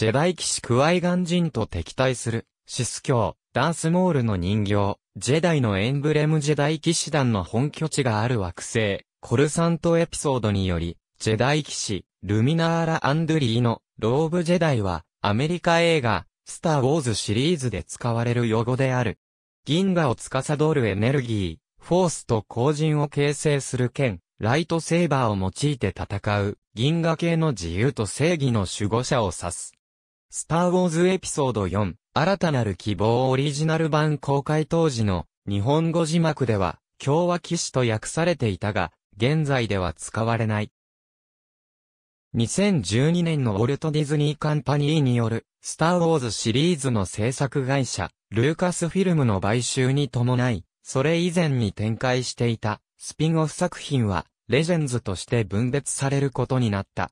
ジェダイ騎士クワイガン人と敵対する、シス教、ダンスモールの人形、ジェダイのエンブレムジェダイ騎士団の本拠地がある惑星、コルサントエピソードにより、ジェダイ騎士、ルミナーラ・アンドリーの、ローブ・ジェダイは、アメリカ映画、スター・ウォーズシリーズで使われる用語である。銀河を司るエネルギー、フォースと後人を形成する剣、ライトセーバーを用いて戦う、銀河系の自由と正義の守護者を指す。スターウォーズエピソード4、新たなる希望オリジナル版公開当時の日本語字幕では、共和騎士と訳されていたが、現在では使われない。2012年のウォルト・ディズニー・カンパニーによる、スター・ウォーズシリーズの制作会社、ルーカスフィルムの買収に伴い、それ以前に展開していた、スピンオフ作品は、レジェンズとして分別されることになった。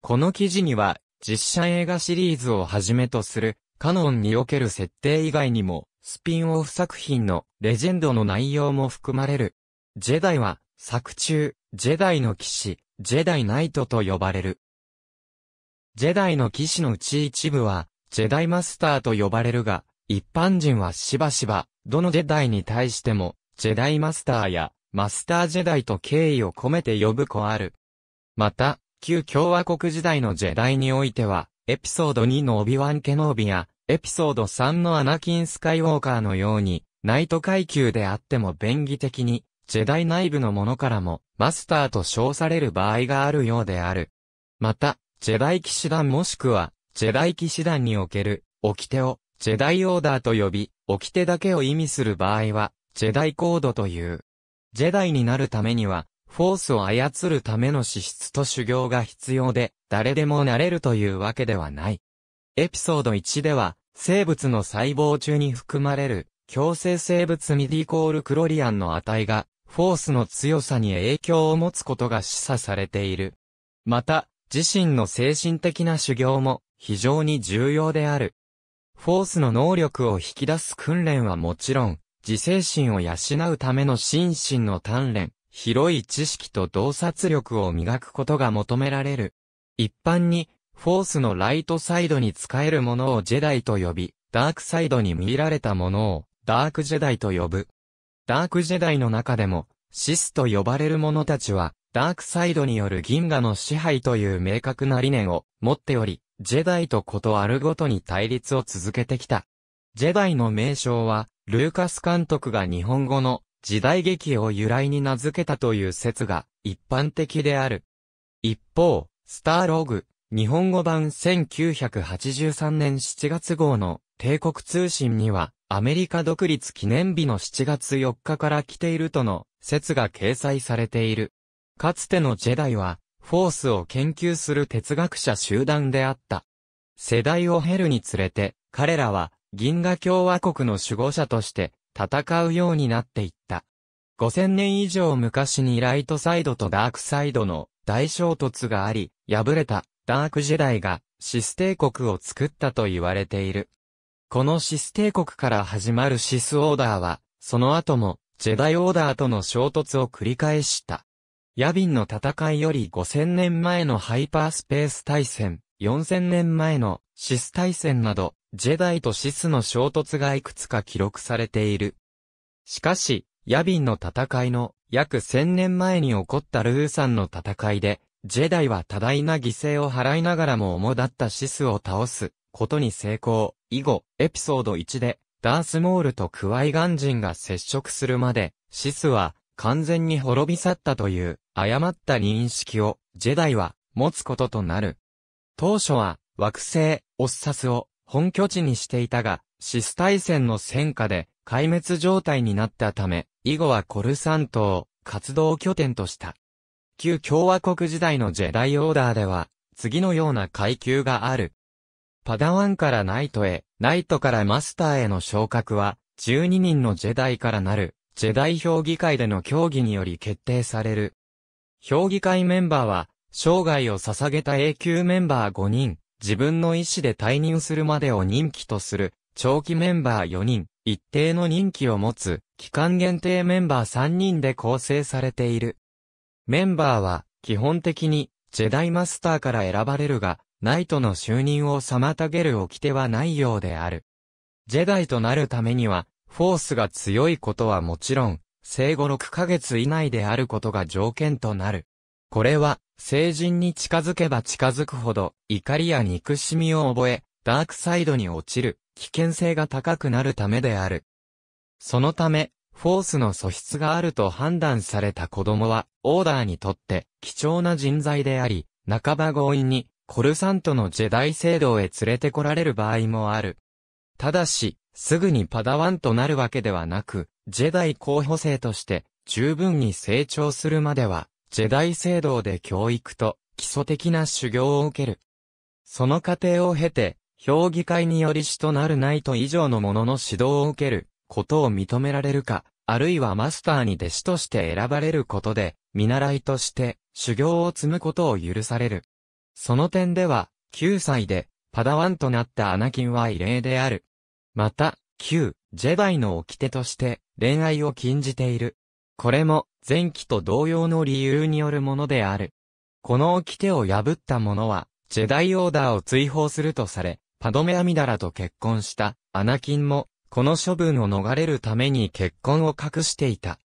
この記事には、実写映画シリーズをはじめとする、カノンにおける設定以外にも、スピンオフ作品のレジェンドの内容も含まれる。ジェダイは、作中、ジェダイの騎士、ジェダイナイトと呼ばれる。ジェダイの騎士のうち一部は、ジェダイマスターと呼ばれるが、一般人はしばしば、どのジェダイに対しても、ジェダイマスターや、マスタージェダイと敬意を込めて呼ぶ子ある。また、旧共和国時代のジェダイにおいては、エピソード2のオビワン・ケノービや、エピソード3のアナキン・スカイウォーカーのように、ナイト階級であっても便宜的に、ジェダイ内部のものからも、マスターと称される場合があるようである。また、ジェダイ騎士団もしくは、ジェダイ騎士団における、掟を、ジェダイオーダーと呼び、掟だけを意味する場合は、ジェダイコードという。ジェダイになるためには、フォースを操るための資質と修行が必要で、誰でもなれるというわけではない。エピソード1では、生物の細胞中に含まれる、強制生物ミディコールクロリアンの値が、フォースの強さに影響を持つことが示唆されている。また、自身の精神的な修行も非常に重要である。フォースの能力を引き出す訓練はもちろん、自制心を養うための心身の鍛錬、広い知識と洞察力を磨くことが求められる。一般に、フォースのライトサイドに使えるものをジェダイと呼び、ダークサイドに見られたものを、ダークジェダイと呼ぶ。ダークジェダイの中でも、シスと呼ばれる者たちは、ダークサイドによる銀河の支配という明確な理念を持っており、ジェダイとことあるごとに対立を続けてきた。ジェダイの名称は、ルーカス監督が日本語の時代劇を由来に名付けたという説が一般的である。一方、スターログ、日本語版1983年7月号の帝国通信には、アメリカ独立記念日の7月4日から来ているとの説が掲載されている。かつてのジェダイは、フォースを研究する哲学者集団であった。世代を経るにつれて、彼らは、銀河共和国の守護者として、戦うようになっていった。5000年以上昔にライトサイドとダークサイドの大衝突があり、敗れたダークジェダイがシス帝国を作ったと言われている。このシス帝国から始まるシスオーダーは、その後もジェダイオーダーとの衝突を繰り返した。ヤビンの戦いより5000年前のハイパースペース対戦、4000年前のシス対戦など、ジェダイとシスの衝突がいくつか記録されている。しかし、ヤビンの戦いの約千年前に起こったルーさんの戦いで、ジェダイは多大な犠牲を払いながらも主だったシスを倒すことに成功。以後、エピソード1で、ダースモールとクワイガン人が接触するまで、シスは完全に滅び去ったという誤った認識をジェダイは持つこととなる。当初は惑星オッサスを本拠地にしていたが、シス大戦の戦火で壊滅状態になったため、以後はコルサントを活動拠点とした。旧共和国時代のジェダイオーダーでは、次のような階級がある。パダワンからナイトへ、ナイトからマスターへの昇格は、12人のジェダイからなる、ジェダイ評議会での協議により決定される。評議会メンバーは、生涯を捧げた永久メンバー5人、自分の意思で退任するまでを任期とする、長期メンバー4人、一定の任期を持つ、期間限定メンバー3人で構成されている。メンバーは、基本的に、ジェダイマスターから選ばれるが、ナイトの就任を妨げる掟はないようである。ジェダイとなるためには、フォースが強いことはもちろん、生後6ヶ月以内であることが条件となる。これは、成人に近づけば近づくほど、怒りや憎しみを覚え、ダークサイドに落ちる、危険性が高くなるためである。そのため、フォースの素質があると判断された子供は、オーダーにとって貴重な人材であり、半ば強引に、コルサントのジェダイ制度へ連れてこられる場合もある。ただし、すぐにパダワンとなるわけではなく、ジェダイ候補生として、十分に成長するまでは、ジェダイ聖堂で教育と基礎的な修行を受ける。その過程を経て、評議会により主となるナイト以上の者の指導を受けることを認められるか、あるいはマスターに弟子として選ばれることで、見習いとして修行を積むことを許される。その点では、9歳でパダワンとなったアナキンは異例である。また、旧、ジェダイの掟として恋愛を禁じている。これも前期と同様の理由によるものである。この掟を破った者は、ジェダイオーダーを追放するとされ、パドメアミダラと結婚したアナキンも、この処分を逃れるために結婚を隠していた。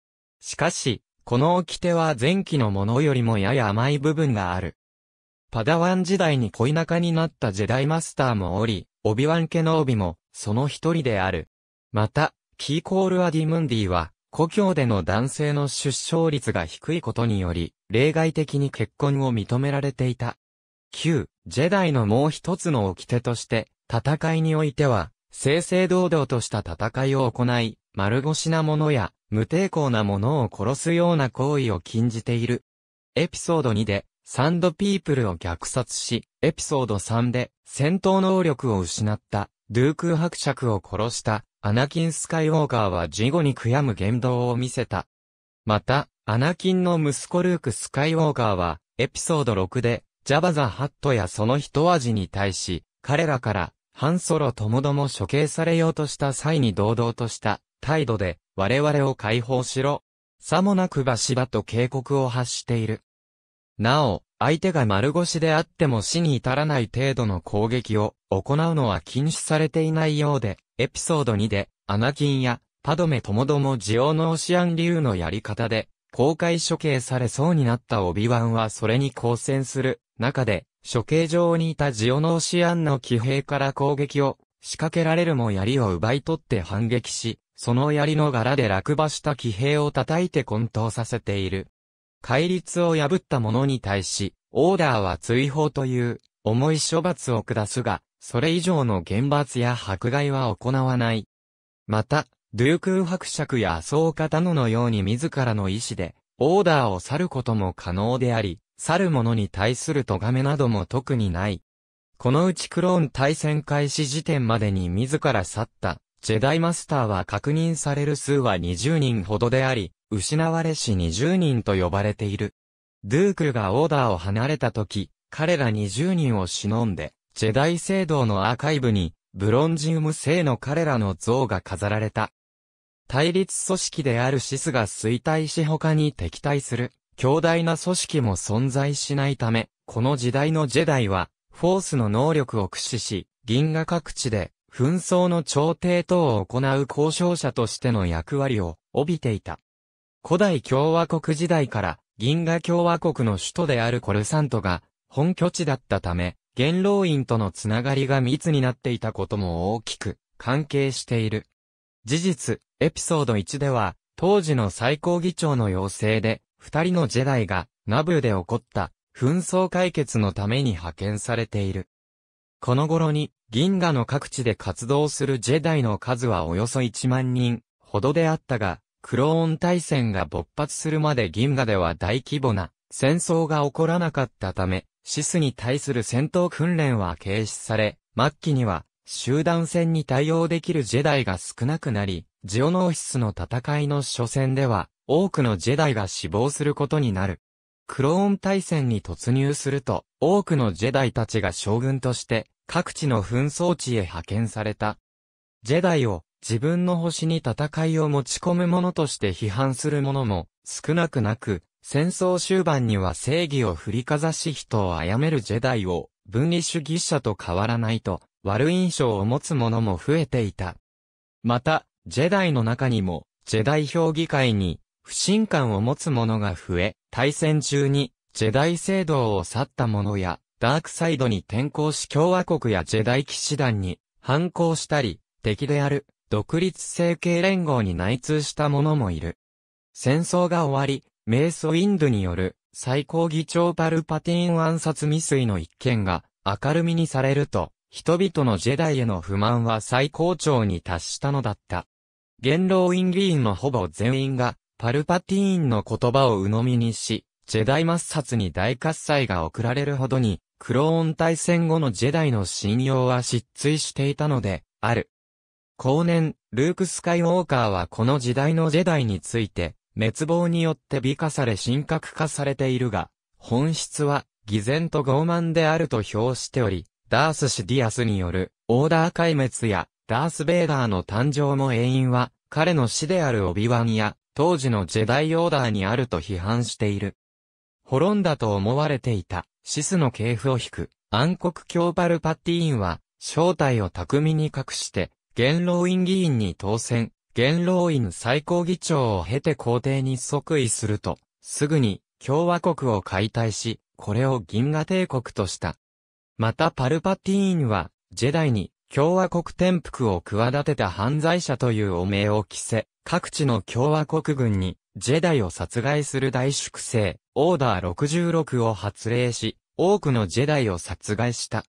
しかし、この掟は前期のものよりもやや甘い部分がある。パダワン時代に恋仲になったジェダイマスターもおり、オビワン家の帯も、その一人である。また、キーコール・アディムンディは、故郷での男性の出生率が低いことにより、例外的に結婚を認められていた。旧、ジェダイのもう一つの掟として、戦いにおいては、正々堂々とした戦いを行い、丸腰な者や、無抵抗な者を殺すような行為を禁じている。エピソード2で、サンドピープルを虐殺し、エピソード3で、戦闘能力を失った、ドゥーク伯爵を殺した、アナキン・スカイウォーカーは事後に悔やむ言動を見せた。また、アナキンの息子ルーク・スカイウォーカーは、エピソード6で、ジャバザ・ハットやその一味に対し、彼らから、ハンソロともども処刑されようとした際に堂々とした、態度で、我々を解放しろ。さもなくばしばと警告を発している。なお、相手が丸腰であっても死に至らない程度の攻撃を行うのは禁止されていないようで、エピソード2で、アナキンや、パドメともどもジオノーシアン流のやり方で、公開処刑されそうになったオビワンはそれに抗戦する中で、処刑場にいたジオノーシアンの騎兵から攻撃を仕掛けられるも槍を奪い取って反撃し、その槍の柄で落馬した騎兵を叩いて混沌させている。戒律を破った者に対し、オーダーは追放という重い処罰を下すが、それ以上の厳罰や迫害は行わない。また、ドゥークー伯爵や総方野のように自らの意志で、オーダーを去ることも可能であり、去る者に対する咎めなども特にない。このうちクローン対戦開始時点までに自ら去った、ジェダイマスターは確認される数は20人ほどであり、失われし20人と呼ばれている。ドゥークルがオーダーを離れた時、彼ら20人を忍んで、ジェダイ聖堂のアーカイブに、ブロンジウム聖の彼らの像が飾られた。対立組織であるシスが衰退し他に敵対する、強大な組織も存在しないため、この時代のジェダイは、フォースの能力を駆使し、銀河各地で、紛争の調停等を行う交渉者としての役割を帯びていた。古代共和国時代から銀河共和国の首都であるコルサントが本拠地だったため、元老院とのつながりが密になっていたことも大きく関係している。事実、エピソード1では、当時の最高議長の要請で、二人のジェダイがナブで起こった紛争解決のために派遣されている。この頃に銀河の各地で活動するジェダイの数はおよそ1万人ほどであったが、クローン大戦が勃発するまで銀河では大規模な戦争が起こらなかったため、シスに対する戦闘訓練は軽視され、末期には集団戦に対応できるジェダイが少なくなり、ジオノーシスの戦いの初戦では、多くのジェダイが死亡することになる。クローン大戦に突入すると、多くのジェダイたちが将軍として、各地の紛争地へ派遣された。ジェダイを自分の星に戦いを持ち込む者として批判する者も少なくなく、戦争終盤には正義を振りかざし人を殺めるジェダイを分離主義者と変わらないと悪印象を持つ者も増えていた。また、ジェダイの中にも、ジェダイ評議会に不信感を持つ者が増え、対戦中にジェダイ制度を去った者や、ダークサイドに転向し共和国やジェダイ騎士団に反抗したり、敵である独立政経連合に内通した者もいる。戦争が終わり、メイソ・ウィンドによる最高議長パルパティーン暗殺未遂の一件が明るみにされると、人々のジェダイへの不満は最高潮に達したのだった。元老院議員のほぼ全員が、パルパティーンの言葉を鵜呑みにし、ジェダイ抹殺に大喝采が送られるほどに、クローン対戦後のジェダイの信用は失墜していたので、ある。後年、ルーク・スカイウォーカーはこの時代のジェダイについて、滅亡によって美化され神格化されているが、本質は、偽善と傲慢であると評しており、ダース・シディアスによる、オーダー壊滅や、ダース・ベイダーの誕生の永遠は、彼の死であるオビワンや、当時のジェダイオーダーにあると批判している。滅んだと思われていた、シスの系譜を引く、暗黒教パルパティーンは、正体を巧みに隠して、元老院議員に当選、元老院最高議長を経て皇帝に即位すると、すぐに共和国を解体し、これを銀河帝国とした。またパルパティーンは、ジェダイに共和国転覆を企てた犯罪者という汚名を着せ、各地の共和国軍に、ジェダイを殺害する大粛清、オーダー66を発令し、多くのジェダイを殺害した。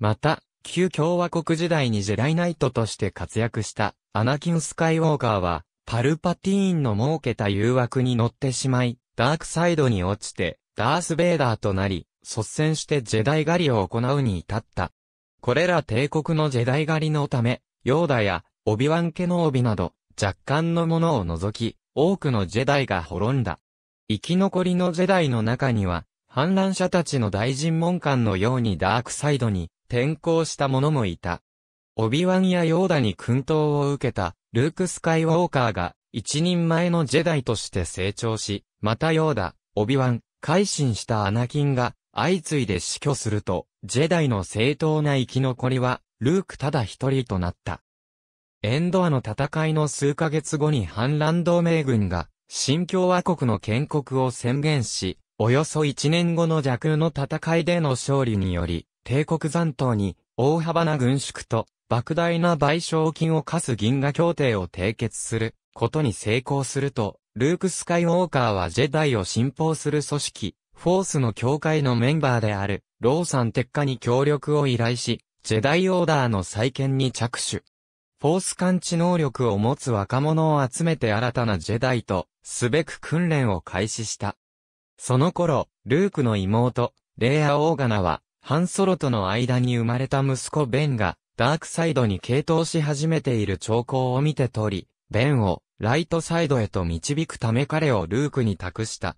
また、旧共和国時代にジェダイナイトとして活躍したアナキン・スカイウォーカーは、パルパティーンの設けた誘惑に乗ってしまい、ダークサイドに落ちて、ダース・ベイダーとなり、率先してジェダイ狩りを行うに至った。これら帝国のジェダイ狩りのため、ヨーダやオビワン・ケノービなど、若干のものを除き、多くのジェダイが滅んだ。生き残りのジェダイの中には、反乱者たちの大尋問官のようにダークサイドに転校した者もいた。オビワンやヨーダに訓導を受けた、ルーク・スカイウォーカーが、一人前のジェダイとして成長し、またヨーダ、オビワン、改心したアナキンが、相次いで死去すると、ジェダイの正当な生き残りは、ルークただ一人となった。エンドアの戦いの数ヶ月後に反乱同盟軍が、新共和国の建国を宣言し、およそ一年後の弱の戦いでの勝利により、帝国残党に大幅な軍縮と莫大な賠償金を課す銀河協定を締結することに成功すると、ルーク・スカイウォーカーはジェダイを信奉する組織、フォースの協会のメンバーである、ローさん鉄火に協力を依頼し、ジェダイオーダーの再建に着手。フォース感知能力を持つ若者を集めて新たなジェダイと、すべく訓練を開始した。その頃、ルークの妹、レイア・オーガナは、ハンソロとの間に生まれた息子ベンが、ダークサイドに傾倒し始めている兆候を見て取り、ベンをライトサイドへと導くため彼をルークに託した。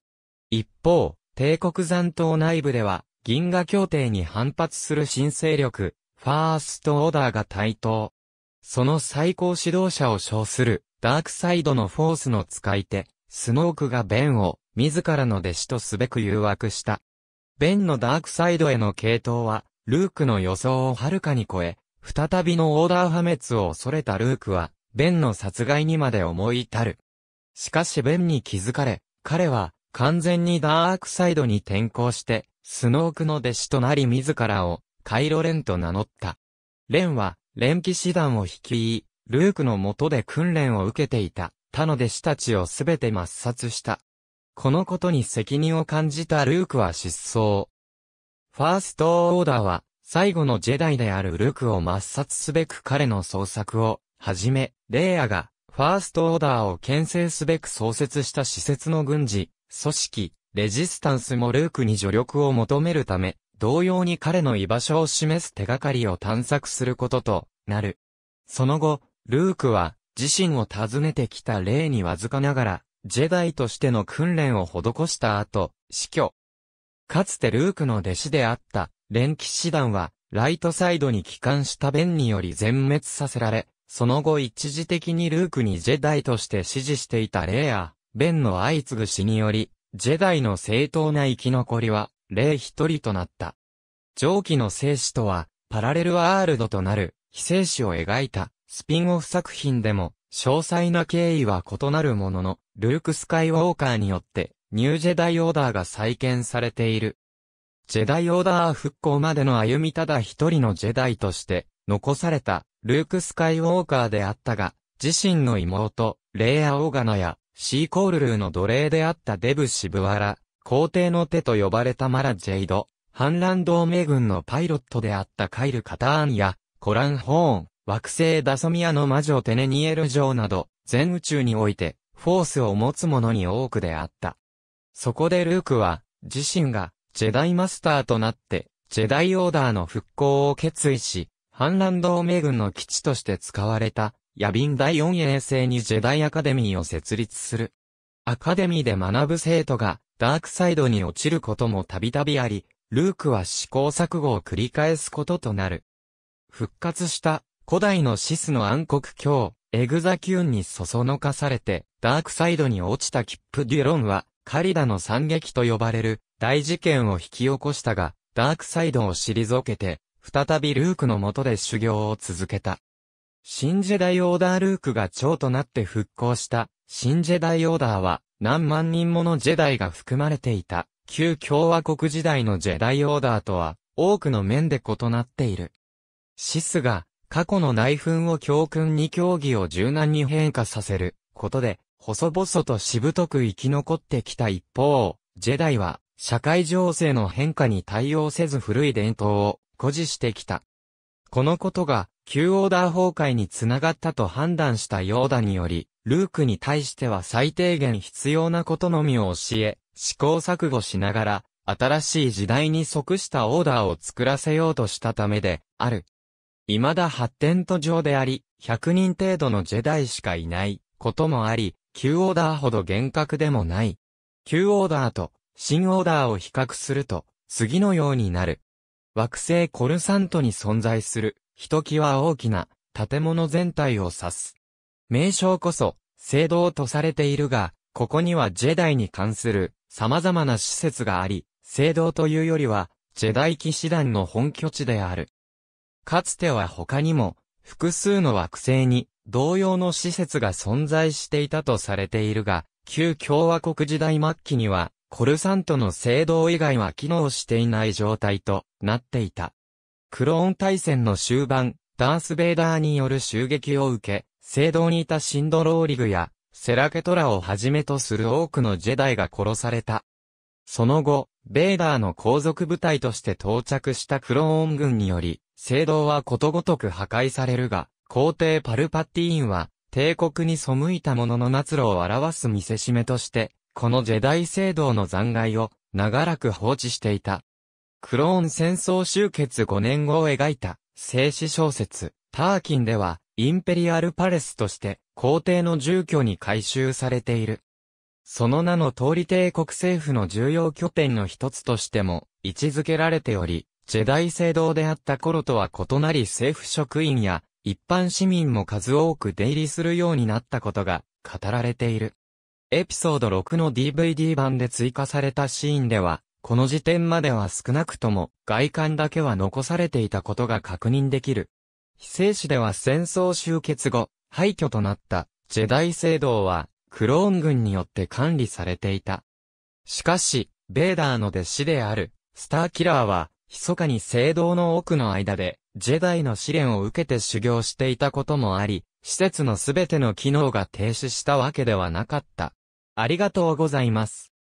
一方、帝国残党内部では、銀河協定に反発する新勢力、ファーストオーダーが台頭。その最高指導者を称する、ダークサイドのフォースの使い手、スノークがベンを、自らの弟子とすべく誘惑した。ベンのダークサイドへの系統は、ルークの予想をはるかに超え、再びのオーダー破滅を恐れたルークは、ベンの殺害にまで思い至る。しかしベンに気づかれ、彼は、完全にダークサイドに転向して、スノークの弟子となり自らを、カイロレンと名乗った。レンは、レン騎士団を率い、ルークの下で訓練を受けていた、他の弟子たちをすべて抹殺した。このことに責任を感じたルークは失踪。ファーストオーダーは、最後のジェダイであるルークを抹殺すべく彼の創作を、はじめ、レイヤが、ファーストオーダーを牽制すべく創設した施設の軍事、組織、レジスタンスもルークに助力を求めるため、同様に彼の居場所を示す手がかりを探索することとなる。その後、ルークは、自身を訪ねてきた霊にわずかながら、ジェダイとしての訓練を施した後、死去。かつてルークの弟子であった、連騎士団は、ライトサイドに帰還した弁により全滅させられ、その後一時的にルークにジェダイとして支持していたレイや、弁の相次ぐ死により、ジェダイの正当な生き残りは、レイ一人となった。上記の生死とは、パラレルワールドとなる、非生死を描いた、スピンオフ作品でも、詳細な経緯は異なるものの、ルーク・スカイウォーカーによって、ニュージェダイオーダーが再建されている。ジェダイオーダー復興までの歩みただ一人のジェダイとして、残された、ルーク・スカイウォーカーであったが、自身の妹、レイア・オーガナや、シーコールルーの奴隷であったデブ・シブワラ、皇帝の手と呼ばれたマラ・ジェイド、反乱同盟軍のパイロットであったカイル・カターンや、コラン・ホーン、惑星ダソミアの魔女テネニエル城など、全宇宙において、フォースを持つ者に多くであった。そこでルークは、自身が、ジェダイマスターとなって、ジェダイオーダーの復興を決意し、反乱同盟軍の基地として使われた、野ン第4衛星にジェダイアカデミーを設立する。アカデミーで学ぶ生徒が、ダークサイドに落ちることもたびたびあり、ルークは試行錯誤を繰り返すこととなる。復活した古代のシスの暗黒教、エグザキューンにそそのかされて、ダークサイドに落ちたキップ・デュロンは、カリダの惨劇と呼ばれる大事件を引き起こしたが、ダークサイドを退けて、再びルークの元で修行を続けた。新ジェダイオーダールークが長となって復興した、新ジェダイオーダーは、何万人ものジェダイが含まれていた、旧共和国時代のジェダイオーダーとは、多くの面で異なっている。シスが、過去の内紛を教訓に競技を柔軟に変化させることで、細々としぶとく生き残ってきた一方、ジェダイは社会情勢の変化に対応せず古い伝統を誇示してきた。このことが、旧オーダー崩壊につながったと判断したヨーダにより、ルークに対しては最低限必要なことのみを教え、試行錯誤しながら、新しい時代に即したオーダーを作らせようとしたためで、ある。未だ発展途上であり、100人程度のジェダイしかいないこともあり、旧オーダーほど厳格でもない。旧オーダーと新オーダーを比較すると、次のようになる。惑星コルサントに存在する、ひときわ大きな建物全体を指す。名称こそ、聖堂とされているが、ここにはジェダイに関する様々な施設があり、聖堂というよりは、ジェダイ騎士団の本拠地である。かつては他にも、複数の惑星に同様の施設が存在していたとされているが、旧共和国時代末期には、コルサントの聖堂以外は機能していない状態となっていた。クローン大戦の終盤、ダース・ベイダーによる襲撃を受け、聖堂にいたシンドローリグや、セラケトラをはじめとする多くのジェダイが殺された。その後、ベイダーの皇族部隊として到着したクローン軍により、聖堂はことごとく破壊されるが、皇帝パルパティーンは、帝国に背いた者の末路を表す見せしめとして、このジェダイ聖堂の残骸を、長らく放置していた。クローン戦争終結5年後を描いた、静止小説、ターキンでは、インペリアルパレスとして、皇帝の住居に改修されている。その名の通り帝国政府の重要拠点の一つとしても、位置づけられており、ジェダイ聖堂であった頃とは異なり政府職員や一般市民も数多く出入りするようになったことが語られている。エピソード6の DVD 版で追加されたシーンでは、この時点までは少なくとも外観だけは残されていたことが確認できる。非正史では戦争終結後、廃墟となったジェダイ聖堂はクローン軍によって管理されていた。しかし、ベーダーの弟子であるスターキラーは密かに聖堂の奥の間で、ジェダイの試練を受けて修行していたこともあり、施設のすべての機能が停止したわけではなかった。ありがとうございます。